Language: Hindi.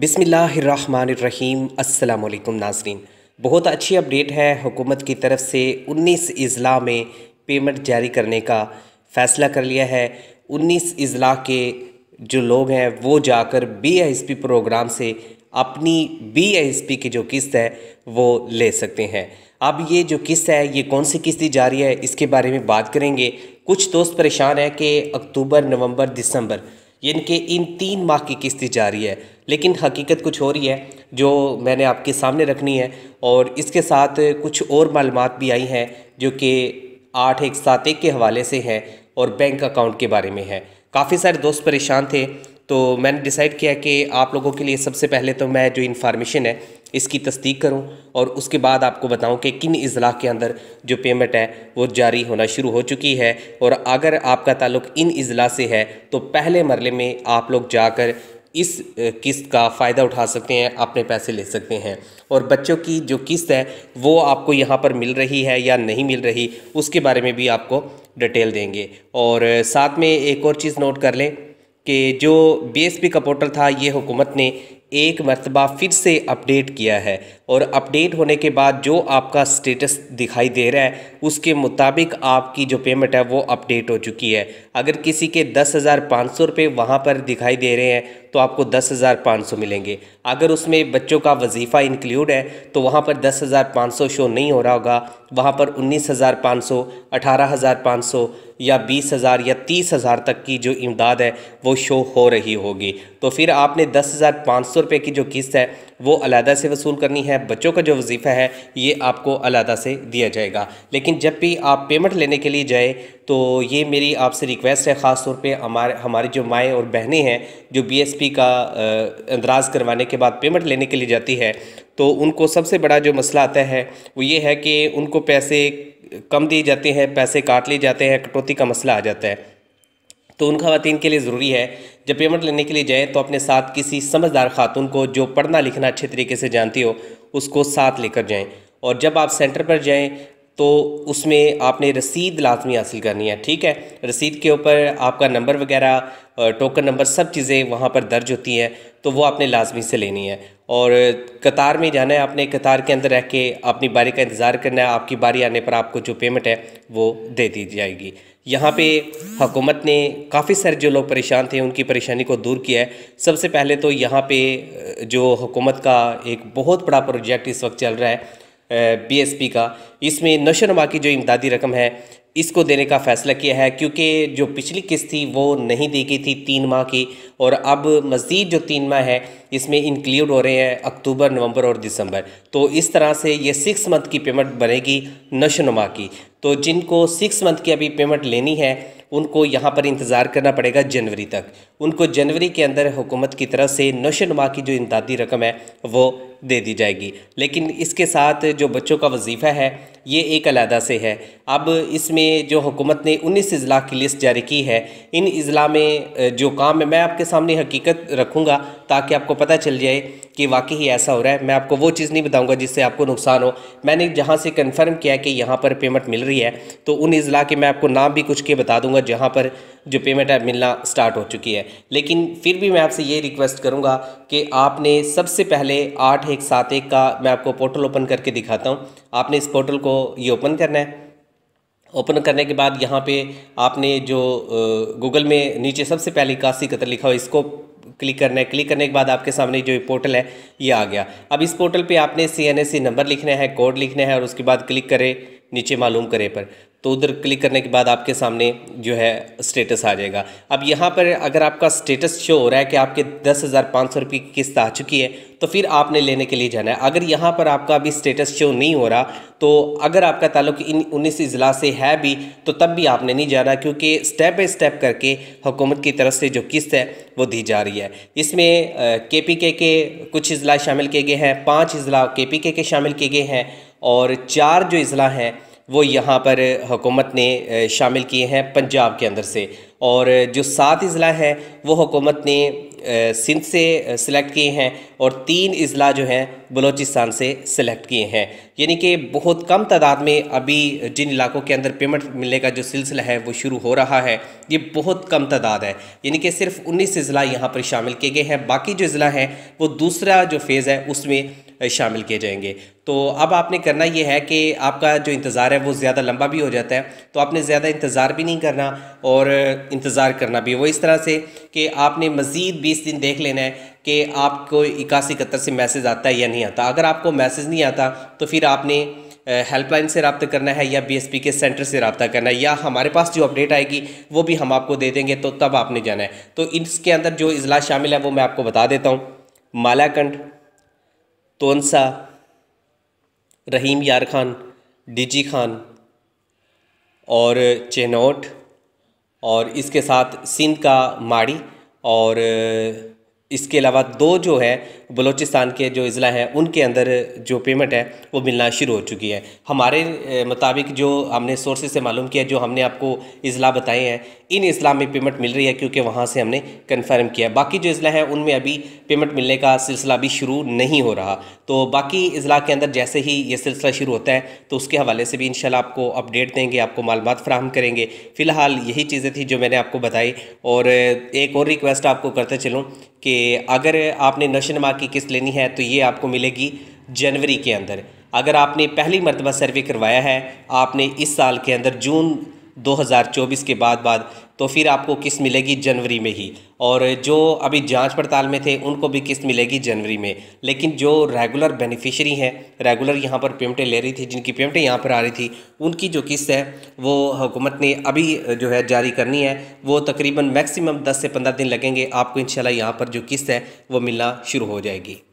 बिसमीम् अल्लाम नाजरीन बहुत अच्छी अपडेट है हुकूमत की तरफ से 19 अज़ला में पेमेंट जारी करने का फ़ैसला कर लिया है 19 अज़ला के जो लोग हैं वो जाकर बी एस पी प्रोग्राम से अपनी बी एस पी की जो किस्त है वो ले सकते हैं अब ये जो किस्त है ये कौन सी किस्त दी जा रही है इसके बारे में बात करेंगे कुछ दोस्त परेशान हैं कि अक्टूबर नवंबर दिसंबर इनके इन तीन माह की किस्ती जारी है लेकिन हकीकत कुछ हो रही है जो मैंने आपके सामने रखनी है और इसके साथ कुछ और मालूम भी आई हैं जो कि आठ एक सात एक के हवाले से हैं और बैंक अकाउंट के बारे में है काफ़ी सारे दोस्त परेशान थे तो मैंने डिसाइड किया कि आप लोगों के लिए सबसे पहले तो मैं जो इन्फॉर्मेशन है इसकी तस्दीक करूँ और उसके बाद आपको बताऊँ कि किन अजला के अंदर जो पेमेंट है वो जारी होना शुरू हो चुकी है और अगर आपका ताल्लुक इन अजला से है तो पहले मरले में आप लोग जाकर इस किस्त का फ़ायदा उठा सकते हैं अपने पैसे ले सकते हैं और बच्चों की जो किस्त है वो आपको यहाँ पर मिल रही है या नहीं मिल रही उसके बारे में भी आपको डिटेल देंगे और साथ में एक और चीज़ नोट कर लें कि जो बी एस पी का पोर्टल था ये हुकूमत ने एक मरतबा फिर से अपडेट किया है और अपडेट होने के बाद जो आपका स्टेटस दिखाई दे रहा है उसके मुताबिक आपकी जो पेमेंट है वो अपडेट हो चुकी है अगर किसी के दस हज़ार पाँच सौ रुपये वहाँ पर दिखाई दे रहे हैं तो आपको दस हज़ार पाँच सौ मिलेंगे अगर उसमें बच्चों का वजीफ़ा इंक्लूड है तो वहाँ पर दस हज़ार पाँच सौ शो नहीं हो रहा होगा वहाँ पर उन्नीस हज़ार पाँच सौ अठारह हज़ार पाँच सौ या बीस हज़ार या तीस हज़ार तक की जो इमदाद है वो शो हो रही होगी तो फिर आपने दस हज़ार पाँच सौ रुपये की जो किस्त है वो अलहदा से वसूल करनी है बच्चों का जो वजीफ़ा है ये आपको अलहदा से दिया जाएगा लेकिन जब भी आप पेमेंट लेने के लिए जाए तो ये मेरी आपसे रिक्वेस्ट है ख़ास तौर पे हमारे हमारी जो माएँ और बहनें हैं जो बीएसपी का अंदराज करवाने के बाद पेमेंट लेने के लिए जाती है तो उनको सबसे बड़ा जो मसला आता है वो ये है कि उनको पैसे कम दिए जाते हैं पैसे काट लिए जाते हैं कटौती का मसला आ जाता है तो उन खातन के लिए ज़रूरी है जब पेमेंट लेने के लिए जाएँ तो अपने साथ किसी समझदार खातून को जो पढ़ना लिखना अच्छे तरीके से जानती हो उसको साथ लेकर जाएं और जब आप सेंटर पर जाएं तो उसमें आपने रसीद लाजमी हासिल करनी है ठीक है रसीद के ऊपर आपका नंबर वगैरह टोकन नंबर सब चीज़ें वहाँ पर दर्ज होती हैं तो वो आपने लाजमी से लेनी है और कतार में जाना है आपने कतार के अंदर रह के अपनी बारी का इंतज़ार करना है आपकी बारी आने पर आपको जो पेमेंट है वो दे दी जाएगी यहाँ पे हुकूमत ने काफ़ी सारे जो लोग परेशान थे उनकी परेशानी को दूर किया है सबसे पहले तो यहाँ पे जो हुकूमत का एक बहुत बड़ा प्रोजेक्ट इस वक्त चल रहा है बीएसपी का इसमें नशोनमा की जो इमदादी रकम है इसको देने का फैसला किया है क्योंकि जो पिछली किस्त थी वो नहीं दी गई थी तीन माह की और अब मज़ीद जो तीन माह है इसमें इंक्लूड हो रहे हैं अक्टूबर नवंबर और दिसंबर तो इस तरह से ये सिक्स मंथ की पेमेंट बनेगी नशोनमा की तो जिनको सिक्स मंथ की अभी पेमेंट लेनी है उनको यहाँ पर इंतज़ार करना पड़ेगा जनवरी तक उनको जनवरी के अंदर हुकूमत की तरफ से नशोनुमा की जो इमदादी रकम है वो दे दी जाएगी लेकिन इसके साथ जो बच्चों का वजीफ़ा है ये एक अलहदा से है अब इसमें जो हुकूमत ने उन्नीस अजला की लिस्ट जारी की है इन अजला में जो काम है मैं आपके सामने हकीकत रखूँगा ताकि आपको पता चल जाए कि वाकई ही ऐसा हो रहा है मैं आपको वो चीज़ नहीं बताऊँगा जिससे आपको नुकसान हो मैंने जहाँ से कन्फर्म किया कि यहाँ पर पेमेंट मिल रही है तो उन अजला के मैं आपको नाम भी कुछ के बता दूँगा जहाँ पर जो पेमेंट है मिलना स्टार्ट हो चुकी है लेकिन फिर भी मैं आपसे ये रिक्वेस्ट करूँगा कि आपने सबसे पहले आठ एक सात एक का मैं आपको पोर्टल ओपन करके दिखाता हूँ आपने इस पोर्टल को ये ओपन करना है ओपन करने के बाद यहाँ पे आपने जो गूगल में नीचे सबसे पहले काशी कतर लिखा हो इसको क्लिक करना है क्लिक करने के बाद आपके सामने जो पोर्टल है ये आ गया अब इस पोर्टल पे आपने सी एन नंबर लिखना है कोड लिखना है और उसके बाद क्लिक करें नीचे मालूम करें पर तो उधर क्लिक करने के बाद आपके सामने जो है स्टेटस आ जाएगा अब यहाँ पर अगर आपका स्टेटस शो हो रहा है कि आपके दस हज़ार पाँच सौ रुपये की किस्त आ चुकी है तो फिर आपने लेने के लिए जाना है अगर यहाँ पर आपका अभी स्टेटस शो नहीं हो रहा तो अगर आपका ताल्लुक इन उन्नीस अजला से है भी तो तब भी आपने नहीं जाना क्योंकि स्टेप बाई स्टेप करके हुकूमत की तरफ से जो किस्त है वो दी जा रही है इसमें के पी के के कुछ अजला शामिल किए गए हैं पाँच अजला के पी के के शामिल किए गए हैं और चार जो अजला हैं वो यहाँ पर हुकूमत ने शामिल किए हैं पंजाब के अंदर से और जो सात अज़ला हैं वो हुकूमत ने सिंध से सिलेक्ट किए हैं और तीन अज़ला जो हैं बलोचिस्तान से सिलेक्ट किए हैं यानी कि बहुत कम तादाद में अभी जिन इलाकों के अंदर पेमेंट मिलने का जो सिलसिला है वो शुरू हो रहा है ये बहुत कम तादाद है यानी कि सिर्फ उन्नीस ज़िला यहाँ पर शामिल किए गए हैं बाकी जो ज़िला हैं वो दूसरा जो फेज़ है उसमें शामिल किए जाएंगे तो अब आपने करना यह है कि आपका जो इंतज़ार है वो ज़्यादा लंबा भी हो जाता है तो आपने ज़्यादा इंतज़ार भी नहीं करना और इंतज़ार करना भी वो इस तरह से कि आपने मज़ीद बीस दिन देख लेना है कि आपको इक्यासी इकहत्तर से मैसेज आता है या नहीं आता अगर आपको मैसेज नहीं आता तो फिर आपने हेल्पलाइन से रब्ता करना है या बीएसपी के सेंटर से रबता करना है या हमारे पास जो अपडेट आएगी वो भी हम आपको दे देंगे तो तब आपने जाना है तो इसके अंदर जो अजला शामिल है वो मैं आपको बता देता हूँ मालाकंड तोनसा रहीम यार खान डीजी खान और चेनोट और इसके साथ सिंध का माड़ी और इसके अलावा दो जो है बलूचिस्तान के जो अज़ला हैं उनके अंदर जो पेमेंट है वो मिलना शुरू हो चुकी है हमारे मुताबिक जो हमने सोर्सेज से मालूम किया जो हमने आपको अज़ला बताए हैं इन अज़ला में पेमेंट मिल रही है क्योंकि वहाँ से हमने कन्फर्म किया बाकी जो अज़ला हैं उनमें अभी पेमेंट मिलने का सिलसिला अभी शुरू नहीं हो रहा तो बाकी अज़ला के अंदर जैसे ही ये सिलसिला शुरू होता है तो उसके हवाले से भी इन आपको अपडेट देंगे आपको मालूम फ्राहम करेंगे फ़िलहाल यही चीज़ें थी जो मैंने आपको बताई और एक और रिक्वेस्ट आपको करते चलूँ कि अगर आपने नशो नमा की किस्त लेनी है तो ये आपको मिलेगी जनवरी के अंदर अगर आपने पहली मरतबा सर्वे करवाया है आपने इस साल के अंदर जून 2024 के बाद बाद तो फिर आपको किस्त मिलेगी जनवरी में ही और जो अभी जांच पड़ताल में थे उनको भी किस्त मिलेगी जनवरी में लेकिन जो रेगुलर बेनिफिशरी हैं रेगुलर यहाँ पर पेमेंटें ले रही थी जिनकी पेमेंटें यहाँ पर आ रही थी उनकी जो किस्त है वो हुकूमत ने अभी जो है जारी करनी है वो तकरीबन मैक्सिमम दस से पंद्रह दिन लगेंगे आपको इन शाला पर जो किस्त है वो मिलना शुरू हो जाएगी